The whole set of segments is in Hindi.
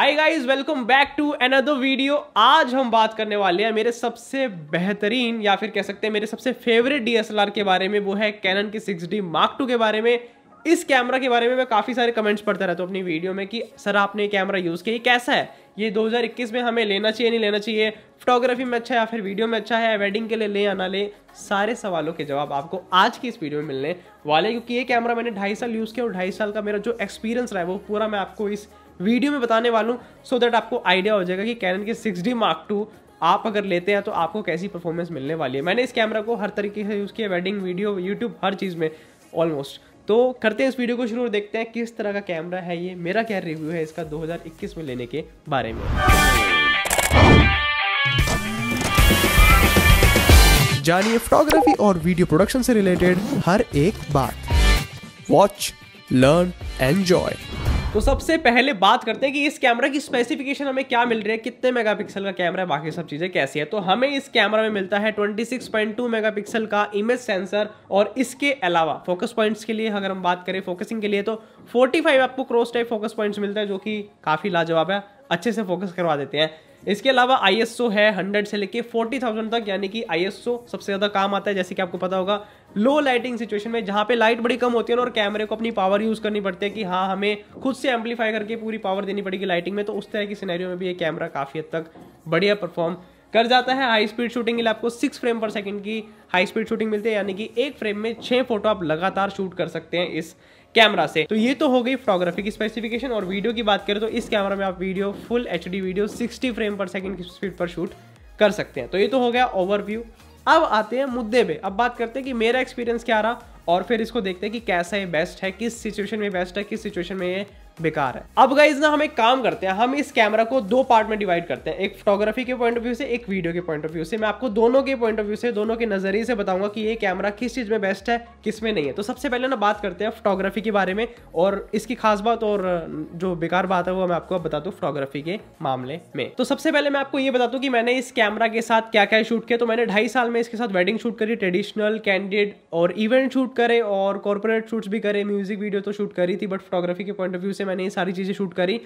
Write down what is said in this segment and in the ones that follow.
hi guys welcome back to another video आज हम बात करने वाले हैं मेरे सबसे बेहतरीन या फिर कह सकते हैं मेरे सबसे फेवरेट डीएसएलआर के बारे में वो है कैनन की 6D मार्क टू के बारे में इस कैमरा के बारे में मैं काफ़ी सारे कमेंट्स पढ़ता रहता हूँ अपनी वीडियो में कि सर आपने कैमरा यूज़ किया ये कैसा है ये 2021 में हमें लेना चाहिए नहीं लेना चाहिए फोटोग्राफी में अच्छा है या फिर वीडियो में अच्छा है वेडिंग के लिए ले या ना ले सारे सवालों के जवाब आपको आज की इस वीडियो में मिलने वाले क्योंकि ये कैमरा मैंने ढाई साल यूज़ किया और ढाई साल का मेरा जो एक्सपीरियंस रहा है वो पूरा मैं आपको इस वीडियो में बताने वाला हूँ सो दैट आपको आइडिया हो जाएगा कि कैनन के सिक्स डी मार्क टू आप अगर लेते हैं तो आपको कैसी परफॉर्मेंस मिलने वाली है मैंने इस कैमरा को हर तरीके से यूज़ किया वेडिंग वीडियो यूट्यूब हर चीज़ में ऑलमोस्ट तो करते हैं इस वीडियो को शुरू और देखते हैं किस तरह का कैमरा है ये मेरा क्या रिव्यू है इसका 2021 में लेने के बारे में जानिए फोटोग्राफी और वीडियो प्रोडक्शन से रिलेटेड हर एक बात वॉच लर्न एंजॉय तो सबसे पहले बात करते हैं कि इस कैमरा की स्पेसिफिकेशन हमें क्या मिल रही है कितने मेगापिक्सल का कैमरा है बाकी सब चीज़ें कैसी है तो हमें इस कैमरा में मिलता है 26.2 मेगापिक्सल का इमेज सेंसर और इसके अलावा फोकस पॉइंट्स के लिए अगर हम बात करें फोकसिंग के लिए तो 45 आपको क्रॉस टाइप फोकस पॉइंट्स मिलता है जो कि काफ़ी लाजवाब है अच्छे से फोकस करवा देते हैं इसके अलावा आई है हंड्रेड से लेके फोर्टी थाउजेंड तक यानी कि आई सबसे ज़्यादा काम आता है जैसे कि आपको पता होगा लो लाइटिंग सिचुएशन में जहाँ पे लाइट बड़ी कम होती है ना और कैमरे को अपनी पावर यूज़ करनी पड़ती है कि हाँ हमें खुद से एम्पलीफाई करके पूरी पावर देनी पड़ेगी लाइटिंग में तो उस तरह की सिनेरियो में भी ये कैमरा काफ़ी हद तक बढ़िया परफॉर्म कर जाता है हाई स्पीड शूटिंग के लिए आपको सिक्स फ्रेम पर सेकेंड की हाई स्पीड शूटिंग मिलती है यानी कि एक फ्रेम में छः फोटो आप लगातार शूट कर सकते हैं इस कैमरा से तो ये तो हो गई फोटोग्राफी की स्पेसिफिकेशन और वीडियो की बात करें तो इस कैमरा में आप video full H video sixty frame पर सेकेंड की स्पीड पर शूट कर सकते हैं तो ये तो हो गया ओवरव्यू अब आते हैं मुद्दे पे अब बात करते हैं कि मेरा एक्सपीरियंस क्या रहा और फिर इसको देखते हैं कि कैसा है बेस्ट है किस सिचुएशन में बेस्ट है किस सिचुएशन में ये बेकार है अब गाइज ना हम एक काम करते हैं हम इस कैमरा को दो पार्ट में डिवाइड करते हैं एक फोटोग्राफी के पॉइंट ऑफ व्यू से एक वीडियो के पॉइंट ऑफ व्यू से मैं आपको दोनों के पॉइंट ऑफ व्यू से दोनों के नजरिए से बताऊंगा कि ये कैमरा किस चीज में बेस्ट है किस में नहीं है तो सबसे पहले ना बात करते हैं फोटोग्राफी के बारे में और इसकी खास बात और जो बेकार बात है वो मैं आपको बता दू फोटोग्राफी के मामले में तो सबसे पहले मैं आपको ये बता दू की मैंने इस कैमरा के साथ क्या क्या शूट किया तो मैंने ढाई साल में इसके साथ वेडिंग शूट करी ट्रेडिशनल कैंडिड और इवेंट शूट करे और कॉर्पोरेट शूट भी करे म्यूजिक वीडियो तो शूट करी थी बट फोटोग्राफी के पॉइंट ऑफ व्यू से मैंने ये सारी चीज़ें शूट करी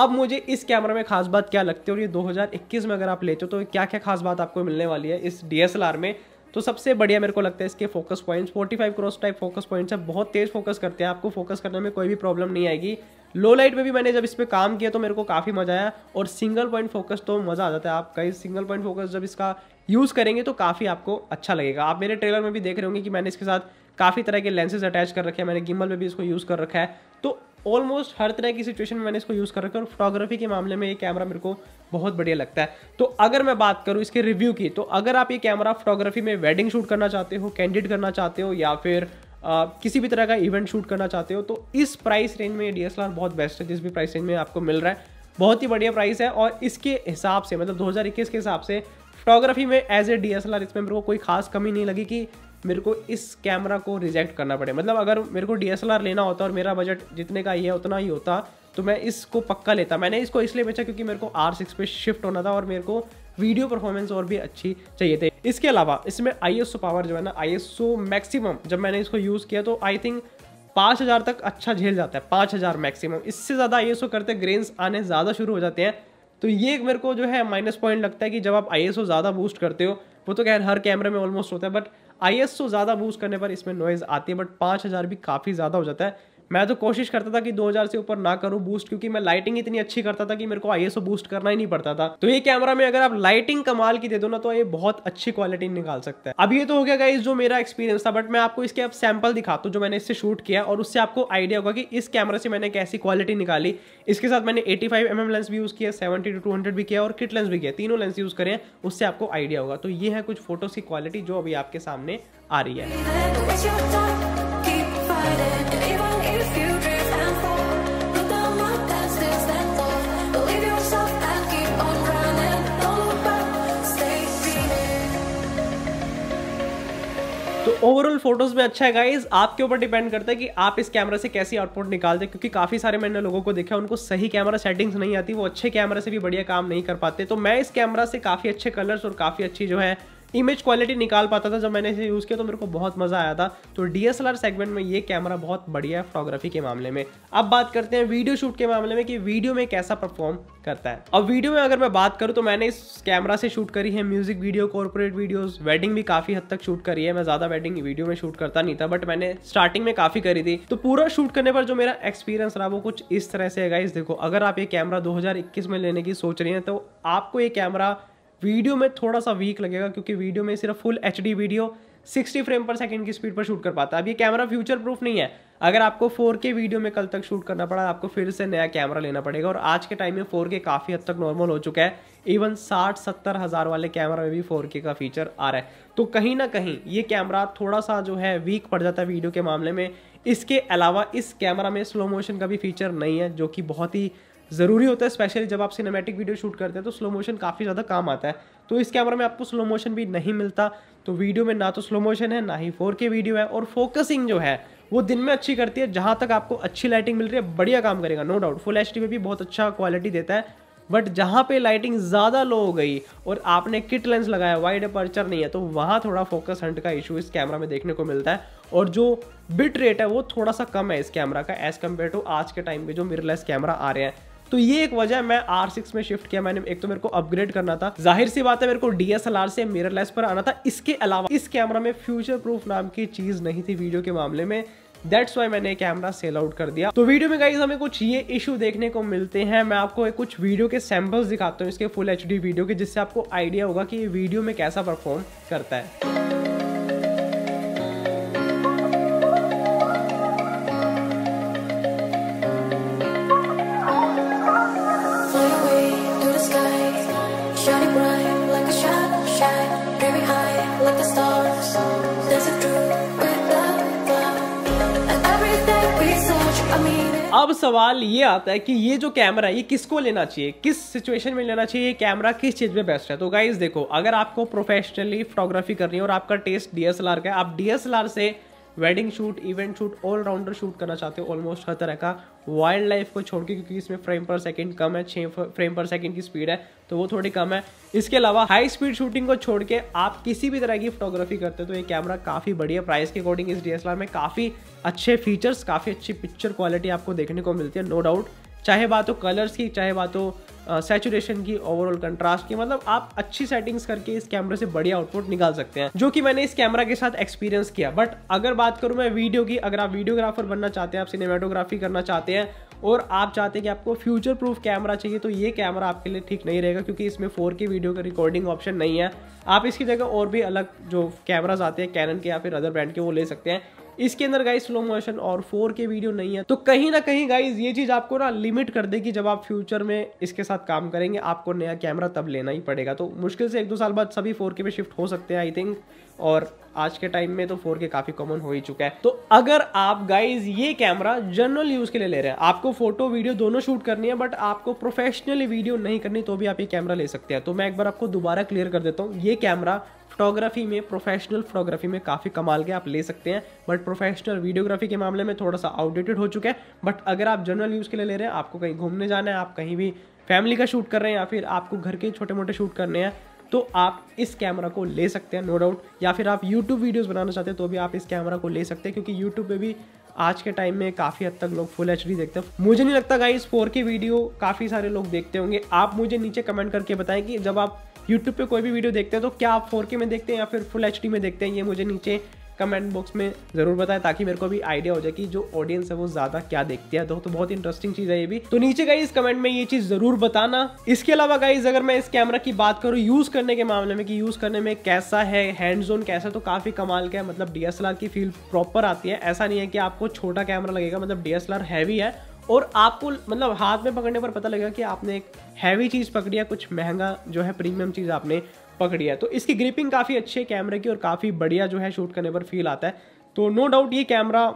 अब मुझे इस कैमरा में खास बात क्या लगती है और ये 2021 में अगर आप लेते हो तो क्या क्या खास बात आपको मिलने वाली है इस डी में तो सबसे बढ़िया मेरे को लगता है इसके focus points 45 five cross type focus points है बहुत तेज़ फोकस करते हैं आपको फोकस करने में कोई भी प्रॉब्लम नहीं आएगी लो लाइट में भी मैंने जब इस पर काम किया तो मेरे को काफ़ी मज़ा आया और सिंगल पॉइंट फोकस तो मज़ा आ जाता है आप कई सिंगल पॉइंट फोकस जब इसका यूज़ करेंगे तो काफ़ी आपको अच्छा लगेगा आप मेरे ट्रेलर में भी देख रहे होंगे कि मैंने इसके साथ काफ़ी तरह के लेंसेज अटैच कर रखे हैं मैंने गिम्बल में भी इसको यूज़ कर रखा है तो ऑलमोस्ट हर तरह की सिचुएशन में मैंने इसको यूज़ कर रखा है और फोटोग्राफी के मामले में ये कैमरा मेरे को बहुत बढ़िया लगता है तो अगर मैं बात करूँ इसके रिव्यू की तो अगर आप ये कैमरा फोटोग्राफी में वेडिंग शूट करना चाहते हो कैंडिड करना चाहते हो या फिर आ, किसी भी तरह का इवेंट शूट करना चाहते हो तो इस प्राइस रेंज में ये डी बहुत बेस्ट है जिस भी प्राइस रेंज में आपको मिल रहा है बहुत ही बढ़िया प्राइस है और इसके हिसाब से मतलब दो के हिसाब से फोटोग्राफी में एज ए डी इसमें मेरे को कोई खास कमी नहीं लगी कि मेरे को इस कैमरा को रिजेक्ट करना पड़े मतलब अगर मेरे को डी लेना होता और मेरा बजट जितने का ही है उतना ही होता तो मैं इसको पक्का लेता मैंने इसको इसलिए बेचा क्योंकि मेरे को आर सिक्स पे शिफ्ट होना था और मेरे को वीडियो परफॉर्मेंस और भी अच्छी चाहिए थी इसके अलावा इसमें आई पावर जो है ना आई मैक्सिमम जब मैंने इसको यूज़ किया तो आई थिंक पाँच हज़ार तक अच्छा झेल जाता है पाँच हज़ार मैक्सिमम इससे ज़्यादा आई करते ग्रेन्स आने ज़्यादा शुरू हो जाते हैं तो ये मेरे को जो है माइनस पॉइंट लगता है कि जब आप आई ज़्यादा बूस्ट करते हो वो तो खैर हर कैमरे में ऑलमोस्ट होता है बट आई तो ज़्यादा बूस्ट करने पर इसमें नॉइज़ आती है बट पाँच भी काफ़ी ज़्यादा हो जाता है मैं तो कोशिश करता था कि 2000 से ऊपर ना करूं बूस्ट क्योंकि मैं लाइटिंग इतनी अच्छी करता था कि मेरे को आईएसओ बूस्ट करना ही नहीं पड़ता था तो ये कैमरा में अगर आप लाइटिंग कमाल की दे दो ना तो ये बहुत अच्छी क्वालिटी निकाल सकता है अब ये तो हो गया गाइज जो मेरा एक्सपीरियंस था बट मैं आपको इसके अब सैंपल दिखाता हूँ जो मैंने इससे शूट किया और उससे आपको आइडिया होगा कि इस कैमरा से मैंने कैसी क्वालिटी निकाली इसके साथ मैंने एटी फाइव लेंस भी यूज़ किया सेवेंटी टू टू भी किया और किट लेंस भी किया तीनों लेंस यूज़ करें उससे आपको आइडिया होगा तो ये है कुछ फोटोज़ की क्वालिटी जो अभी आपके सामने आ रही है तो ओवरऑल फोटोज में अच्छा है गाइज आपके ऊपर डिपेंड करता है कि आप इस कैमरा से कैसी आउटपुट निकालते हैं क्योंकि काफी सारे मैंने लोगों को देखा उनको सही कैमरा सेटिंग्स नहीं आती वो अच्छे कैमरा से भी बढ़िया काम नहीं कर पाते तो मैं इस कैमरा से काफी अच्छे कलर्स और काफी अच्छी जो है इमेज क्वालिटी निकाल पाता था जब मैंने इसे यूज़ किया तो मेरे को बहुत मज़ा आया था तो डी सेगमेंट में ये कैमरा बहुत बढ़िया है फोटोग्राफी के मामले में अब बात करते हैं वीडियो शूट के मामले में कि वीडियो में कैसा परफॉर्म करता है अब वीडियो में अगर मैं बात करूँ तो मैंने इस कैमरा से शूट करी है music video corporate videos wedding भी काफ़ी हद तक शूट करी है मैं ज़्यादा वेडिंग वीडियो में शूट करता नहीं था बट मैंने स्टार्टिंग में काफ़ी करी थी तो पूरा शूट करने पर जो मेरा एक्सपीरियंस रहा वो कुछ इस तरह से है गाइस देखो अगर आप ये कैमरा दो में लेने की सोच रहे हैं तो आपको ये कैमरा वीडियो में थोड़ा सा वीक लगेगा क्योंकि वीडियो में सिर्फ फुल एच वीडियो 60 फ्रेम पर सेकंड की स्पीड पर शूट कर पाता है अब ये कैमरा फ्यूचर प्रूफ नहीं है अगर आपको 4K वीडियो में कल तक शूट करना पड़ा आपको फिर से नया कैमरा लेना पड़ेगा और आज के टाइम में 4K काफ़ी हद तक नॉर्मल हो चुका है इवन साठ सत्तर हज़ार वाले कैमरा में भी 4K का फीचर आ रहा है तो कहीं ना कहीं ये कैमरा थोड़ा सा जो है वीक पड़ जाता है वीडियो के मामले में इसके अलावा इस कैमरा में स्लो मोशन का भी फीचर नहीं है जो कि बहुत ही ज़रूरी होता है स्पेशली जब आप सिनेमैटिक वीडियो शूट करते हैं तो स्लो मोशन काफ़ी ज़्यादा काम आता है तो इस कैमरा में आपको स्लो मोशन भी नहीं मिलता तो वीडियो में ना तो स्लो मोशन है ना ही फोर के वीडियो है और फोकसिंग जो है वो दिन में अच्छी करती है जहाँ तक आपको अच्छी लाइटिंग मिल रही है बढ़िया काम करेगा नो डाउट फुल एच में भी बहुत अच्छा क्वालिटी देता है बट जहाँ पे लाइटिंग ज़्यादा लो हो गई और आपने किट लेंस लगाया वाइड अपर्चर नहीं है तो वहाँ थोड़ा फोकस हंट का इशू इस कैमरा में देखने को मिलता है और जो बिट रेट है वो थोड़ा सा कम है इस कैमरा का एज़ कम्पेयर टू आज के टाइम पे जो मिररलेस कैमरा आ रहे हैं तो ये एक वजह मैं आर सिक्स में शिफ्ट किया मैंने एक तो मेरे को अपग्रेड करना था जाहिर सी बात है मेरे को डीएसएलआर से मिरर लेस पर आना था इसके अलावा इस कैमरा में फ्यूचर प्रूफ नाम की चीज़ नहीं थी वीडियो के मामले में दैट्स वाई मैंने कैमरा सेल आउट कर दिया तो वीडियो में गाइज हमें कुछ ये इशू देखने को मिलते हैं मैं आपको कुछ वीडियो के सैम्पल्स दिखाता हूँ इसके फुल एच वीडियो के जिससे आपको आइडिया होगा कि ये वीडियो में कैसा परफॉर्म करता है अब सवाल ये आता है कि ये जो कैमरा है ये किसको लेना चाहिए किस सिचुएशन में लेना चाहिए ये कैमरा किस चीज़ में बेस्ट है तो गाइज देखो अगर आपको प्रोफेशनली फोटोग्राफी करनी है और आपका टेस्ट डीएसएलआर का है आप डीएसएलआर से wedding shoot event shoot allrounder shoot करना चाहते हो ऑलमोस्ट हर तरह का वाइल्ड लाइफ को छोड़ के क्योंकि इसमें फ्रेम पर सेकंड कम है छः फ्रेम पर सेकंड की स्पीड है तो वो थोड़ी कम है इसके अलावा हाई स्पीड शूटिंग को छोड़ के आप किसी भी तरह की फोटोग्राफी करते हो तो ये कैमरा काफ़ी बढ़िया प्राइस के अकॉर्डिंग इस डी में काफ़ी अच्छे फीचर्स काफ़ी अच्छी पिक्चर क्वालिटी आपको देखने को मिलती है नो डाउट चाहे बात हो कलर्स की चाहे बात हो सेचुरेशन की ओवरऑल कंट्रास्ट की मतलब आप अच्छी सेटिंग्स करके इस कैमरे से बढ़िया आउटपुट निकाल सकते हैं जो कि मैंने इस कैमरा के साथ एक्सपीरियंस किया बट अगर बात करूँ मैं वीडियो की अगर आप वीडियोग्राफर बनना चाहते हैं आप सिनेमाटोग्राफी करना चाहते हैं और आप चाहते हैं कि आपको फ्यूचर प्रूफ कैमरा चाहिए तो ये कैमरा आपके लिए ठीक नहीं रहेगा क्योंकि इसमें फोर के वीडियो का रिकॉर्डिंग ऑप्शन नहीं है आप इसकी जगह और भी अलग जो कैमराज आते हैं कैनन के या फिर अदर ब्रांड के वो ले सकते हैं इसके अंदर गाइज स्लो मोशन और फोर के वीडियो नहीं है तो कहीं ना कहीं गाइज ये चीज आपको ना लिमिट कर देगी जब आप फ्यूचर में इसके साथ काम करेंगे आपको नया कैमरा तब लेना ही पड़ेगा तो मुश्किल से एक दो साल बाद सभी फोर के शिफ्ट हो सकते हैं आई थिंक और आज के टाइम में तो फोर के काफी कॉमन हो ही चुका है तो अगर आप गाइज ये कैमरा जनरल यूज के लिए ले रहे हैं आपको फोटो वीडियो दोनों शूट करनी है बट आपको प्रोफेशनली वीडियो नहीं करनी तो भी आप ये कैमरा ले सकते हैं तो मैं एक बार आपको दोबारा क्लियर कर देता हूँ ये कैमरा फोटोग्राफी में प्रोफेशनल फोटोग्राफी में काफ़ी कमाल के आप ले सकते हैं बट प्रोफेशनल वीडियोग्राफी के मामले में थोड़ा सा आउटडेटेड हो चुका है बट अगर आप जनरल यूज़ के लिए ले रहे हैं आपको कहीं घूमने जाना है आप कहीं भी फैमिली का शूट कर रहे हैं या फिर आपको घर के छोटे मोटे शूट करने हैं तो आप इस कैमरा को ले सकते हैं नो डाउट या फिर आप यूट्यूब वीडियोज़ बनाना चाहते हैं तो भी आप इस कैमरा को ले सकते हैं क्योंकि यूट्यूब पर भी आज के टाइम में काफ़ी हद तक लोग फुल एच देखते हैं मुझे नहीं लगता गाइस फोर की वीडियो काफ़ी सारे लोग देखते होंगे आप मुझे नीचे कमेंट करके बताएं कि जब आप यूट्यूब पे कोई भी वीडियो देखते हैं तो क्या आप फोर में देखते हैं या फिर फुल एच में देखते हैं ये मुझे नीचे कमेंट बॉक्स में ज़रूर बताएं ताकि मेरे को भी आइडिया हो जाए कि जो ऑडियंस है वो ज़्यादा क्या देखती है तो, तो बहुत इंटरेस्टिंग चीज़ है ये भी तो नीचे गई इस कमेंट में ये चीज़ ज़रूर बताना इसके अलावा गाइज अगर मैं इस कैमरा की बात करूँ यूज़ करने के मामले में कि यूज़ करने में कैसा है हैंड जोन कैसा तो काफ़ी कमाल का है मतलब डी की फील प्रॉपर आती है ऐसा नहीं है कि आपको छोटा कैमरा लगेगा मतलब डी हैवी है और आपको मतलब हाथ में पकड़ने पर पता लगेगा कि आपने एक हैवी चीज़ पकड़ी है कुछ महंगा जो है प्रीमियम चीज़ आपने पकड़ी है तो इसकी ग्रिपिंग काफ़ी अच्छी है कैमरे की और काफ़ी बढ़िया जो है शूट करने पर फील आता है तो नो डाउट ये कैमरा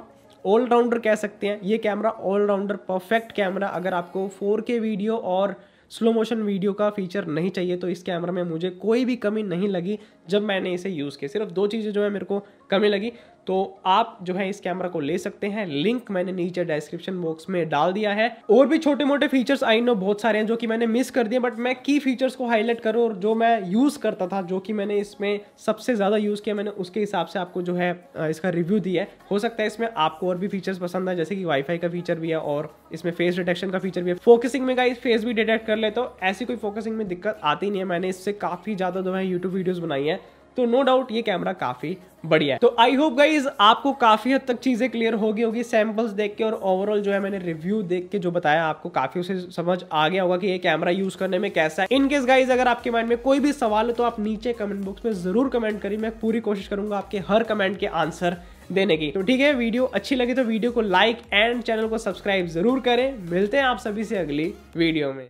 ऑलराउंडर कह सकते हैं ये कैमरा ऑलराउंडर परफेक्ट कैमरा अगर आपको फोर वीडियो और स्लो मोशन वीडियो का फीचर नहीं चाहिए तो इस कैमरा में मुझे कोई भी कमी नहीं लगी जब मैंने इसे यूज़ किया सिर्फ दो चीज़ें जो है मेरे को कमी लगी तो आप जो है इस कैमरा को ले सकते हैं लिंक मैंने नीचे डिस्क्रिप्शन बॉक्स में डाल दिया है और भी छोटे मोटे फीचर्स आई नो बहुत सारे हैं जो कि मैंने मिस कर दिए बट मैं की फीचर्स को हाईलाइट करूँ और जो मैं यूज़ करता था जो कि मैंने इसमें सबसे ज़्यादा यूज़ किया मैंने उसके हिसाब से आपको जो है इसका रिव्यू दिया है हो सकता है इसमें आपको और भी फीचर्स पसंद है जैसे कि वाईफाई का फीचर भी है और इसमें फेस डिटेक्शन का फीचर भी है फोकसिंग में गाइस फेस भी डिटेक्ट कर ले तो ऐसी कोई फोकसिंग में दिक्कत आती नहीं है मैंने इससे काफ़ी ज़्यादा जो है यूट्यूब वीडियोज़ बनाई है तो नो डाउट ये कैमरा काफ़ी बढ़िया है तो आई होप गाइज आपको काफ़ी हद तक चीज़ें क्लियर होगी होगी सैम्पल्स देख के और ओवरऑल जो है मैंने रिव्यू देख के जो बताया आपको काफ़ी उसे समझ आ गया होगा कि ये कैमरा यूज़ करने में कैसा है इनकेस गाइज अगर आपके माइंड में कोई भी सवाल हो तो आप नीचे कमेंट बॉक्स में ज़रूर कमेंट करिए मैं पूरी कोशिश करूंगा आपके हर कमेंट के आंसर देने की तो ठीक है वीडियो अच्छी लगी तो वीडियो को लाइक एंड चैनल को सब्सक्राइब जरूर करें मिलते हैं आप सभी से अगली वीडियो में